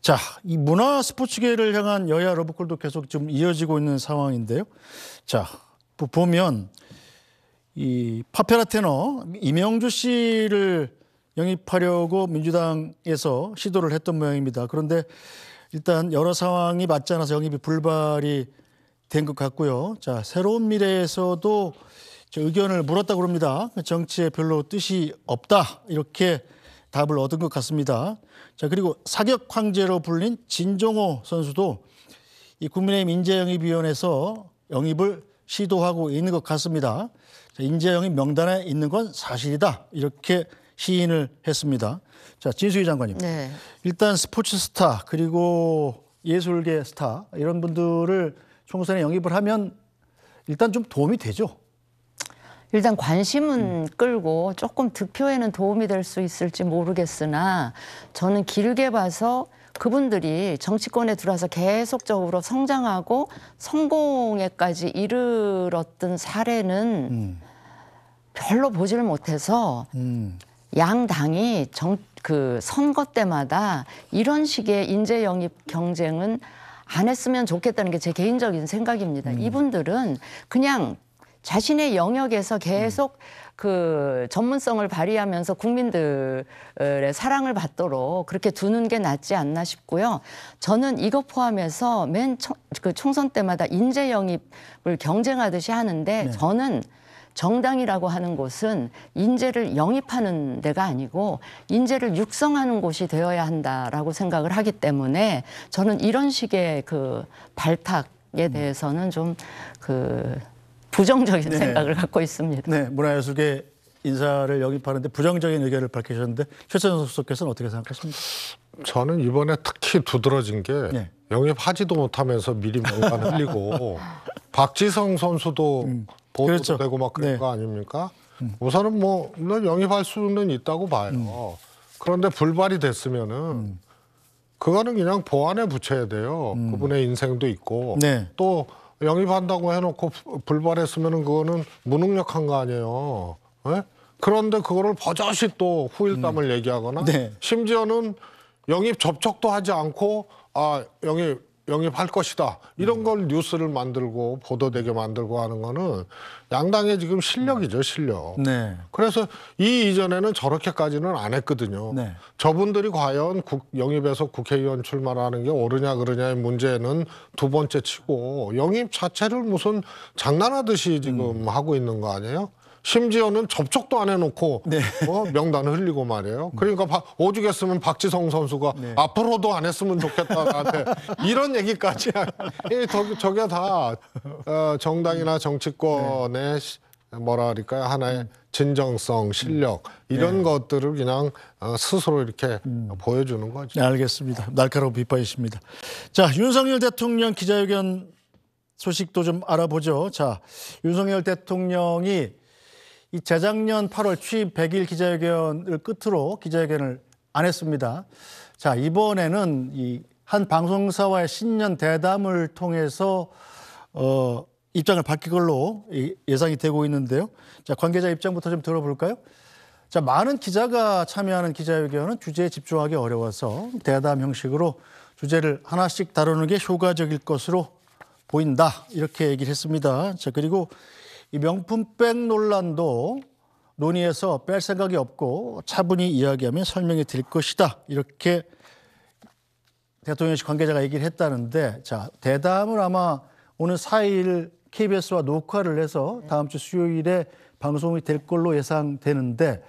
자, 이 문화 스포츠계를 향한 여야 러브콜도 계속 좀 이어지고 있는 상황인데요. 자, 보면 이 파페라 테너 이명주 씨를 영입하려고 민주당에서 시도를 했던 모양입니다. 그런데 일단 여러 상황이 맞지 않아서 영입이 불발이 된 것 같고요. 자, 새로운 미래에서도 의견을 물었다고 합니다. 정치에 별로 뜻이 없다. 이렇게 답을 얻은 것 같습니다. 자, 그리고 사격 황제로 불린 진종호 선수도 이 국민의힘 인재영입위원회에서 영입을 시도하고 있는 것 같습니다. 자, 인재영입 명단에 있는 건 사실이다. 이렇게 시인을 했습니다. 자, 진수희 장관님. 네. 일단 스포츠 스타 그리고 예술계 스타 이런 분들을 총선에 영입을 하면 일단 좀 도움이 되죠. 일단 관심은 음. 끌고 조금 득표에는 도움이 될 수 있을지 모르겠으나 저는 길게 봐서 그분들이 정치권에 들어와서 계속적으로 성장하고 성공에까지 이르렀던 사례는 음. 별로 보지를 못해서 음. 양당이 정, 그 선거 때마다 이런 식의 인재 영입 경쟁은 안 했으면 좋겠다는 게 제 개인적인 생각입니다. 음. 이분들은 그냥 자신의 영역에서 계속 그 전문성을 발휘하면서 국민들의 사랑을 받도록 그렇게 두는 게 낫지 않나 싶고요. 저는 이거 포함해서 맨 그 총선 때마다 인재 영입을 경쟁하듯이 하는데 네. 저는 정당이라고 하는 곳은 인재를 영입하는 데가 아니고 인재를 육성하는 곳이 되어야 한다라고 생각을 하기 때문에 저는 이런 식의 그 발탁에 음. 대해서는 좀그 부정적인 네. 생각을 갖고 있습니다. 네, 문화예술계 인사를 영입하는데 부정적인 의견을 밝히셨는데 최선석 수석께서는 어떻게 생각하십니까? 저는 이번에 특히 두드러진 게 네. 영입하지도 못하면서 미리 뭔가 흘리고 박지성 선수도 음. 보도 그렇죠. 되고 막 그런 네. 거 아닙니까? 음. 우선은 뭐 영입할 수는 있다고 봐요. 음. 그런데 불발이 됐으면은 음. 그거는 그냥 보완에 붙여야 돼요. 음. 그분의 인생도 있고 네. 또 영입한다고 해놓고 불발했으면 그거는 무능력한 거 아니에요. 네? 그런데 그거를 버젓이 또 후일담을 음. 얘기하거나 네. 심지어는 영입 접촉도 하지 않고 아 영입 영입할 것이다. 이런 음. 걸 뉴스를 만들고 보도되게 만들고 하는 거는 양당의 지금 실력이죠, 음. 실력. 네. 그래서 이 이전에는 저렇게까지는 안 했거든요. 네. 저분들이 과연 국, 영입에서 국회의원 출마라는 게 옳으냐 그러냐의 문제는 두 번째 치고 영입 자체를 무슨 장난하듯이 지금 음. 하고 있는 거 아니에요? 심지어는 접촉도 안 해놓고 네. 어, 명단을 흘리고 말이에요. 그러니까 바, 오죽했으면 박지성 선수가 네. 앞으로도 안 했으면 좋겠다 나한테 이런 얘기까지 이 저게 다 어, 정당이나 정치권의 네. 뭐라 그럴까요 하나의 음. 진정성, 실력 이런 네. 것들을 그냥 어, 스스로 이렇게 음. 보여주는 거죠. 네, 알겠습니다. 날카로운 비판이십니다. 자, 윤석열 대통령 기자회견 소식도 좀 알아보죠. 자, 윤석열 대통령이 이 재작년 8월 취임 100일 기자회견을 끝으로 기자회견을 안 했습니다. 자, 이번에는 이 한 방송사와의 신년 대담을 통해서 어, 입장을 바힐 걸로 예상이 되고 있는데요. 자, 관계자 입장부터 좀 들어볼까요? 자, 많은 기자가 참여하는 기자회견은 주제에 집중하기 어려워서 대담 형식으로 주제를 하나씩 다루는 게 효과적일 것으로 보인다. 이렇게 얘기를 했습니다. 자, 그리고 이 명품백 논란도 논의해서 뺄 생각이 없고 차분히 이야기하면 설명해 드릴 것이다. 이렇게 대통령실 관계자가 얘기를 했다는데 자, 대담을 아마 오늘 4일 KBS와 녹화를 해서 다음 주 수요일에 방송이 될 걸로 예상되는데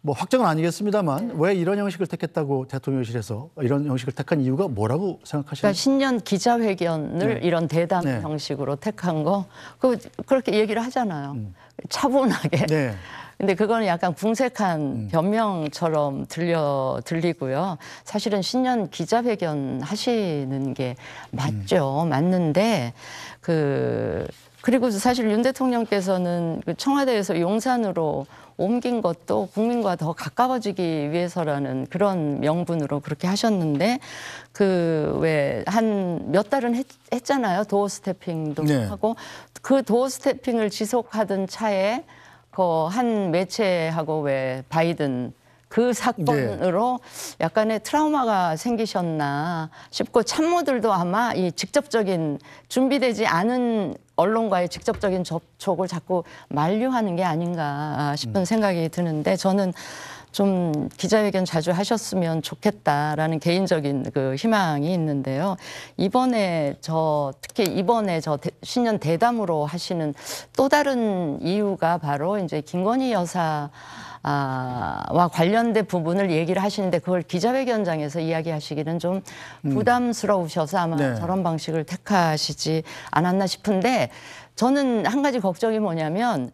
뭐 확정은 아니겠습니다만 왜 이런 형식을 택했다고 대통령실에서 이런 형식을 택한 이유가 뭐라고 생각하시나요? 그러니까 신년 기자회견을 네. 이런 대담 네. 형식으로 택한 거 그, 그렇게 얘기를 하잖아요. 음. 차분하게. 네. 근데 그거는 약간 궁색한 음. 변명처럼 들려 들리고요. 사실은 신년 기자회견 하시는 게 맞죠. 음. 맞는데 그 그리고 사실 윤 대통령께서는 그 청와대에서 용산으로 옮긴 것도 국민과 더 가까워지기 위해서라는 그런 명분으로 그렇게 하셨는데 그 왜 한 몇 달은 했, 잖아요 도어 스태핑도 네. 하고 그 도어 스태핑을 지속하던 차에 그 한 매체하고 왜 바이든 그 사건으로 네. 약간의 트라우마가 생기셨나 싶고 참모들도 아마 이 직접적인 준비되지 않은 언론과의 직접적인 접촉을 자꾸 만류하는 게 아닌가 싶은 음. 생각이 드는데 저는 좀 기자회견 자주 하셨으면 좋겠다라는 개인적인 그 희망이 있는데요. 이번에 저 특히 이번에 저 대, 신년 대담으로 하시는 또 다른 이유가 바로 이제 김건희 여사 아, 와 관련된 부분을 얘기를 하시는데 그걸 기자회견장에서 이야기하시기는 좀 음. 부담스러우셔서 아마 네. 저런 방식을 택하시지 않았나 싶은데 저는 한 가지 걱정이 뭐냐면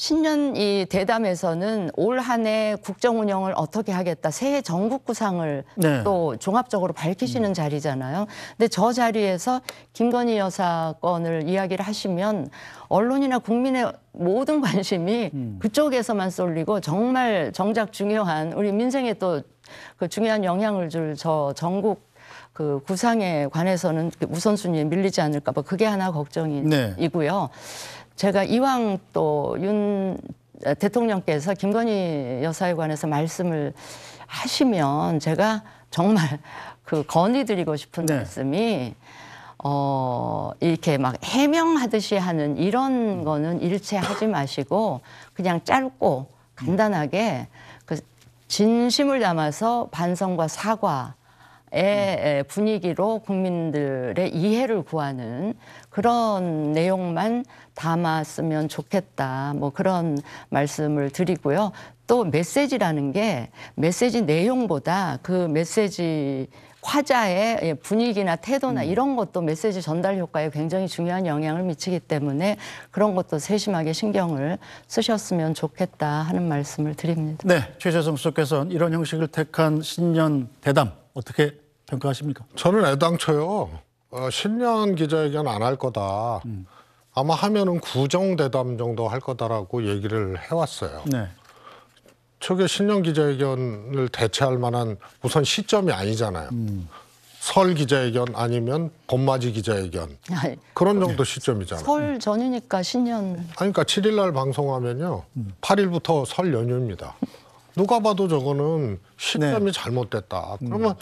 신년 이 대담에서는 올 한 해 국정 운영을 어떻게 하겠다 새해 전국 구상을 네. 또 종합적으로 밝히시는 음. 자리잖아요. 근데 저 자리에서 김건희 여사 건을 이야기를 하시면 언론이나 국민의 모든 관심이 음. 그쪽에서만 쏠리고 정말 정작 중요한 우리 민생에 또 그 중요한 영향을 줄 저 전국 그 구상에 관해서는 우선순위에 밀리지 않을까 봐 그게 하나 걱정이고요. 네. 제가 이왕 또윤 아, 대통령께서 김건희 여사에 관해서 말씀을 하시면 제가 정말 그 건의드리고 싶은 네. 말씀이 어 이렇게 막 해명하듯이 하는 이런 거는 일체하지 마시고 그냥 짧고 간단하게 그 진심을 담아서 반성과 사과 의 예, 음. 예, 분위기로 국민들의 이해를 구하는 그런 내용만 담았으면 좋겠다. 뭐 그런 말씀을 드리고요. 또 메시지라는 게 메시지 내용보다 그 메시지 화자의 예, 분위기나 태도나 음. 이런 것도 메시지 전달 효과에 굉장히 중요한 영향을 미치기 때문에 그런 것도 세심하게 신경을 쓰셨으면 좋겠다 하는 말씀을 드립니다. 네, 최재성 수석께서는 이런 형식을 택한 신년 대담 어떻게 평가하십니까? 저는 애당초요. 어, 신년 기자회견 안 할 거다. 음. 아마 하면은 구정 대담 정도 할 거다라고 얘기를 해왔어요. 네. 저게 신년 기자회견을 대체할 만한 우선 시점이 아니잖아요. 음. 설 기자회견 아니면 봄맞이 기자회견 아니, 그런 정도 네. 시점이잖아요. 설 전이니까 신년. 아니, 그러니까 7일 날 방송하면요. 음. 8일부터 설 연휴입니다. 누가 봐도 저거는 시점이 네. 잘못됐다. 음. 그러면 음.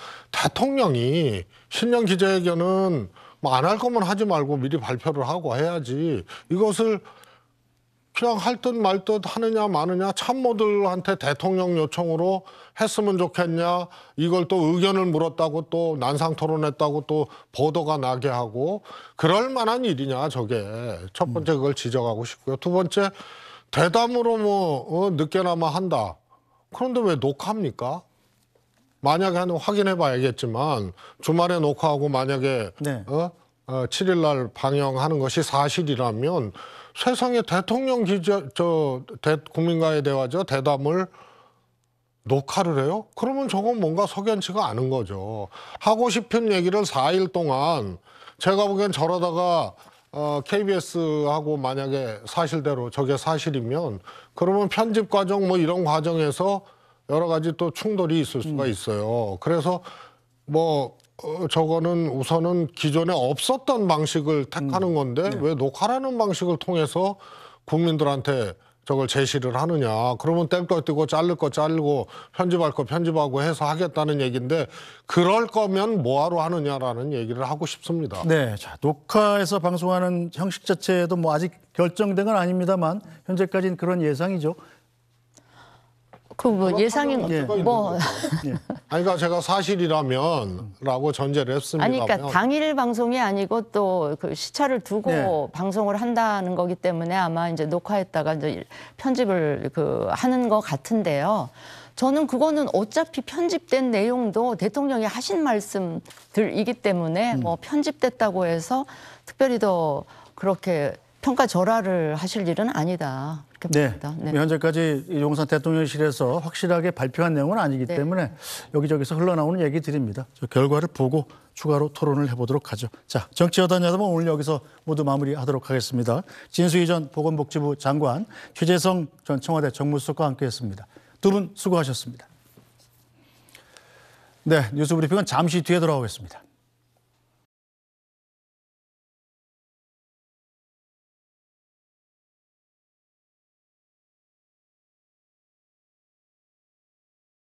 대통령이 신년 기자회견은 뭐 안 할 거면 하지 말고 미리 발표를 하고 해야지 이것을 그냥 할 듯 말 듯 하느냐 마느냐 참모들한테 대통령 요청으로 했으면 좋겠냐 이걸 또 의견을 물었다고 또 난상 토론했다고 또 보도가 나게 하고 그럴 만한 일이냐 저게 첫 번째 음. 그걸 지적하고 싶고요 두 번째 대담으로 뭐 어, 늦게나마 한다 그런데 왜 녹화합니까? 만약에 하는 확인해봐야겠지만 주말에 녹화하고 만약에 네. 어? 어, 7일 날 방영하는 것이 사실이라면 세상에 대통령 기자 저 대, 국민과의 대화죠 대담을 녹화를 해요? 그러면 저건 뭔가 석연치가 않은 거죠. 하고 싶은 얘기를 4일 동안 제가 보기엔 저러다가 어, KBS하고 만약에 사실대로 저게 사실이면 그러면 편집 과정 뭐 이런 과정에서 여러 가지 또 충돌이 있을 수가 음. 있어요. 그래서 뭐 어, 저거는 우선은 기존에 없었던 방식을 택하는 음. 건데 네. 왜 녹화라는 방식을 통해서 국민들한테 저걸 제시를 하느냐. 그러면 뗄거 떼고 자를 거 자르고 편집할 거 편집하고 해서 하겠다는 얘기인데 그럴 거면 뭐하러 하느냐라는 얘기를 하고 싶습니다. 네. 자, 녹화해서 방송하는 형식 자체도 뭐 아직 결정된 건 아닙니다만 현재까지는 그런 예상이죠. 그뭐 예상인 거. 예. 뭐 예. 아니 그러니까 제가 사실이라면라고 전제를 했습니다. 아니 그러니까 당일 방송이 아니고 또 그 시차를 두고 네. 방송을 한다는 거기 때문에 아마 이제 녹화했다가 이제 편집을 그 하는 것 같은데요. 저는 그거는 어차피 편집된 내용도 대통령이 하신 말씀들이기 때문에 음. 뭐 편집됐다고 해서 특별히 더 그렇게 평가 절하를 하실 일은 아니다. 네. 네. 현재까지 용산 대통령실에서 확실하게 발표한 내용은 아니기 네. 때문에 여기저기서 흘러나오는 얘기 드립니다. 결과를 보고 추가로 토론을 해보도록 하죠. 자, 정치여단 여담은 오늘 여기서 모두 마무리하도록 하겠습니다. 진수희 전 보건복지부 장관, 최재성 전 청와대 정무수석과 함께했습니다. 두 분 수고하셨습니다. 네, 뉴스브리핑은 잠시 뒤에 돌아오겠습니다.